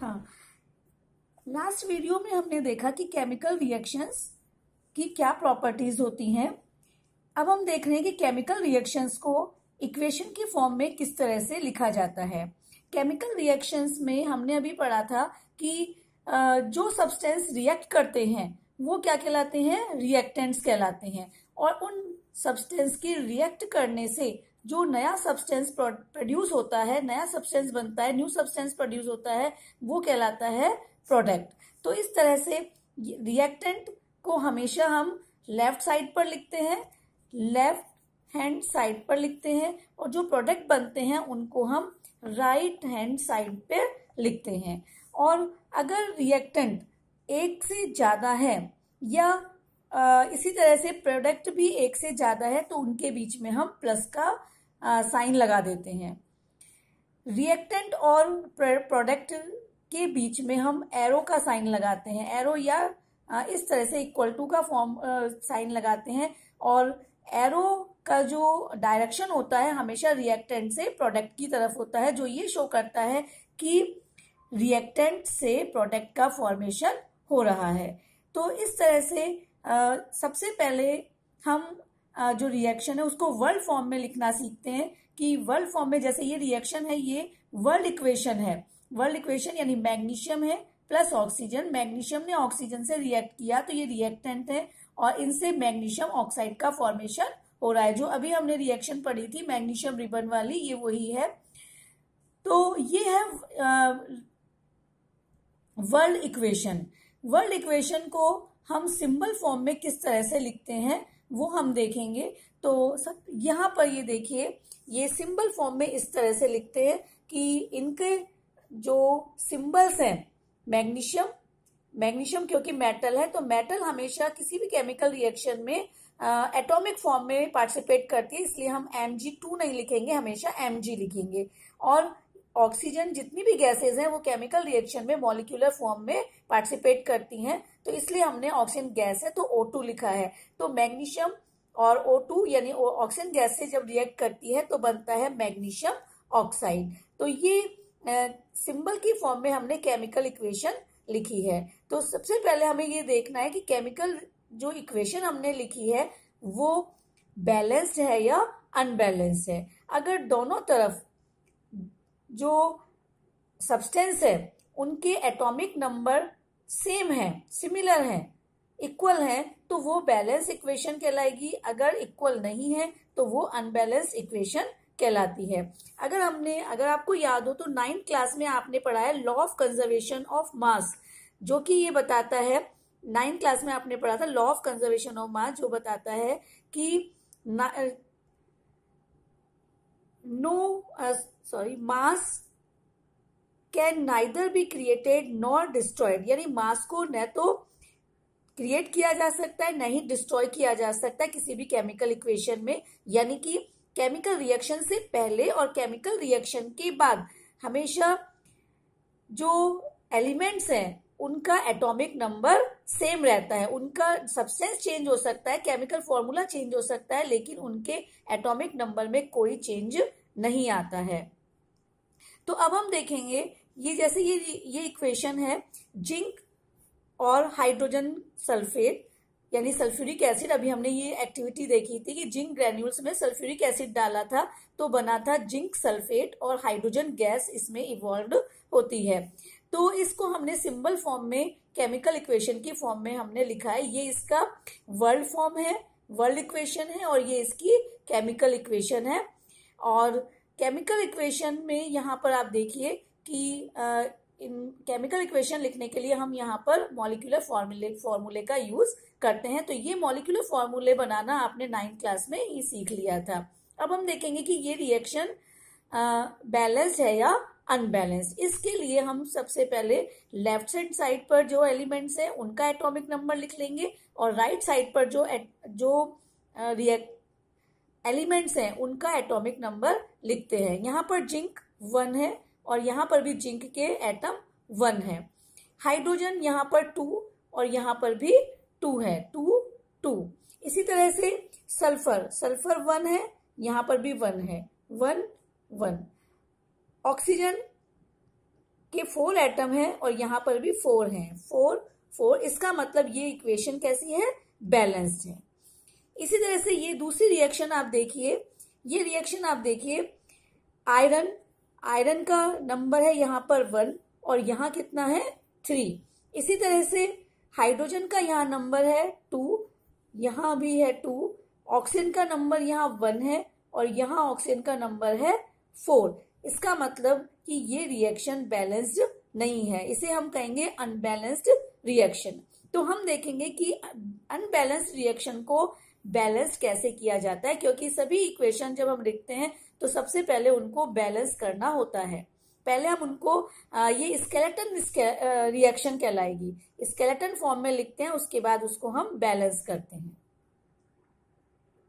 हाँ last video में हमने देखा कि केमिकल रिएक्शंस की क्या प्रॉपर्टीज होती हैं अब हम देख रहे हैं कि केमिकल रिएक्शंस को इक्वेशन की फॉर्म में किस तरह से लिखा जाता है केमिकल रिएक्शंस में हमने अभी पढ़ा था कि जो सब्सटेंस रिएक्ट करते हैं वो क्या कहलाते हैं रिएक्टेंट्स कहलाते हैं और उन सब्सटेंस के रिएक्ट करने से जो नया सब्सटेंस प्रोड्यूस होता है नया सब्सटेंस बनता है न्यू सब्सटेंस प्रोड्यूस होता है वो कहलाता है प्रोडक्ट तो इस तरह से रिएक्टेंट को हमेशा हम लेफ्ट साइड पर लिखते हैं लेफ्ट हैंड साइड पर लिखते हैं और जो प्रोडक्ट बनते हैं उनको हम राइट हैंड साइड पे लिखते हैं और अगर रिएक्टेंट एक से ज़्यादा है या इसी तरह से प्रोडक्ट भी एक से ज़्यादा है तो उनके बीच में हम प्लस का साइन लगा देते हैं रिएक्टेंट और प्रोडक्ट के बीच में हम एरो का साइन लगाते हैं एरो या इस तरह से इक्वल टू का फॉर्म साइन लगाते हैं और एरो का जो डायरेक्शन होता है हमेशा रिएक्टेंट से प्रोडक्ट की तरफ होता है जो ये शो करता है कि रिएक्टेंट से प्रोडक्ट का फॉर्मेशन हो रहा है तो इस तरह से आ, सबसे पहले हम जो रिएक्शन है उसको वर्ल्ड फॉर्म में लिखना सीखते हैं कि वर्ल्ड फॉर्म में जैसे ये रिएक्शन है ये वर्ल्ड इक्वेशन है वर्ल्ड इक्वेशन यानी मैग्नीशियम है प्लस ऑक्सीजन मैग्नीशियम ने ऑक्सीजन से रिएक्ट किया तो ये रिएक्टेंट है और इनसे मैग्नीशियम ऑक्साइड का फॉर्मेशन हो रहा है जो अभी हमने रिएक्शन पढ़ी थी मैग्नीशियम रिबन वाली ये वही है तो ये है वर्ल्ड इक्वेशन वर्ल्ड इक्वेशन को हम सिंबल फॉर्म में किस तरह से लिखते हैं वो हम देखेंगे तो यहाँ पर ये देखिए ये सिंबल फॉर्म में इस तरह से लिखते हैं कि इनके जो सिंबल्स हैं मैग्नीशियम मैग्नीशियम क्योंकि मेटल है तो मेटल हमेशा किसी भी केमिकल रिएक्शन में एटॉमिक फॉर्म में पार्टिसिपेट करती है इसलिए हम एम जी टू नहीं लिखेंगे हमेशा एम जी लिखेंगे और ऑक्सीजन जितनी भी गैसेज हैं वो केमिकल रिएक्शन में मॉलिक्यूलर फॉर्म में पार्टिसिपेट करती हैं तो इसलिए हमने ऑक्सीजन गैस है तो टू लिखा है तो मैग्नीशियम और टू यानी ऑक्सीजन गैस से जब रिएक्ट करती है तो बनता है मैग्नीशियम ऑक्साइड तो ये सिंबल की फॉर्म में हमने केमिकल इक्वेशन लिखी है तो सबसे पहले हमें ये देखना है कि केमिकल जो इक्वेशन हमने लिखी है वो बैलेंस्ड है या अनबैलेंस्ड है अगर दोनों तरफ जो सब्सटेंस है उनके एटॉमिक नंबर सेम है सिमिलर है इक्वल है तो वो बैलेंस इक्वेशन कहलाएगी अगर इक्वल नहीं है तो वो अनबैलेंस इक्वेशन कहलाती है अगर हमने अगर आपको याद हो तो नाइन्थ क्लास में आपने पढ़ा है law of conservation of mass जो कि ये बताता है नाइन्थ क्लास में आपने पढ़ा था law of conservation of mass जो बताता है कि no uh, sorry mass can neither be created nor destroyed यानी मास को न तो क्रिएट किया जा सकता है न ही डिस्ट्रॉय किया जा सकता है किसी भी केमिकल इक्वेशन में यानी कि केमिकल रिएक्शन से पहले और केमिकल रिएक्शन के बाद हमेशा जो एलिमेंट्स हैं उनका एटॉमिक नंबर सेम रहता है उनका सब्सटेंस चेंज हो सकता है केमिकल फॉर्मूला चेंज हो सकता है लेकिन उनके एटॉमिक नंबर में कोई चेंज नहीं आता है तो अब हम देखेंगे ये जैसे ये ये इक्वेशन है जिंक और हाइड्रोजन सल्फेट यानी सल्फ्यूरिक एसिड अभी हमने ये एक्टिविटी देखी थी कि जिंक ग्रेन्यूल्स में सल्फ्यूरिक एसिड डाला था तो बना था जिंक सल्फेट और हाइड्रोजन गैस इसमें इवॉल्व होती है तो इसको हमने सिंबल फॉर्म में केमिकल इक्वेशन की फॉर्म में हमने लिखा है ये इसका वर्ल्ड फॉर्म है वर्ल्ड इक्वेशन है और ये इसकी केमिकल इक्वेशन है और केमिकल इक्वेशन में यहाँ पर आप देखिए कि इन केमिकल इक्वेशन लिखने के लिए हम यहाँ पर मॉलिकुलर फॉर्मूले फॉर्मूले का यूज करते हैं तो ये मॉलिकुलर फॉर्मूले बनाना आपने नाइन्थ क्लास में ही सीख लिया था अब हम देखेंगे कि ये रिएक्शन बैलेंस है या अनबैलेंस इसके लिए हम सबसे पहले लेफ्ट हैंड साइड पर जो एलिमेंट्स हैं उनका एटॉमिक नंबर लिख लेंगे और राइट right साइड पर जो जो रिएक्ट एलिमेंट्स हैं उनका एटॉमिक नंबर लिखते हैं यहाँ पर जिंक वन है और यहाँ पर भी जिंक के एटम वन है हाइड्रोजन यहाँ पर टू और यहाँ पर भी टू है टू टू इसी तरह से सल्फर सल्फर वन है यहाँ पर भी वन है वन वन ऑक्सीजन के फोर एटम है और यहाँ पर भी फोर है फोर फोर इसका मतलब ये इक्वेशन कैसी है बैलेंस्ड है इसी तरह से ये दूसरी रिएक्शन आप देखिए ये रिएक्शन आप देखिए आयरन आयरन का नंबर है यहाँ पर वन और यहाँ कितना है थ्री इसी तरह से हाइड्रोजन का यहाँ नंबर है टू यहाँ भी है टू ऑक्सीजन का नंबर यहाँ वन है और यहाँ ऑक्सीजन का नंबर है फोर इसका मतलब कि ये रिएक्शन बैलेंस्ड नहीं है इसे हम कहेंगे अनबैलेंस्ड रिएक्शन तो हम देखेंगे कि अनबैलेंस्ड रिएक्शन को बैलेंस कैसे किया जाता है क्योंकि सभी इक्वेशन जब हम लिखते हैं तो सबसे पहले उनको बैलेंस करना होता है पहले हम उनको ये स्केलेटन रिएक्शन कहलाएगी स्केलेटन फॉर्म में लिखते हैं उसके बाद उसको हम बैलेंस करते हैं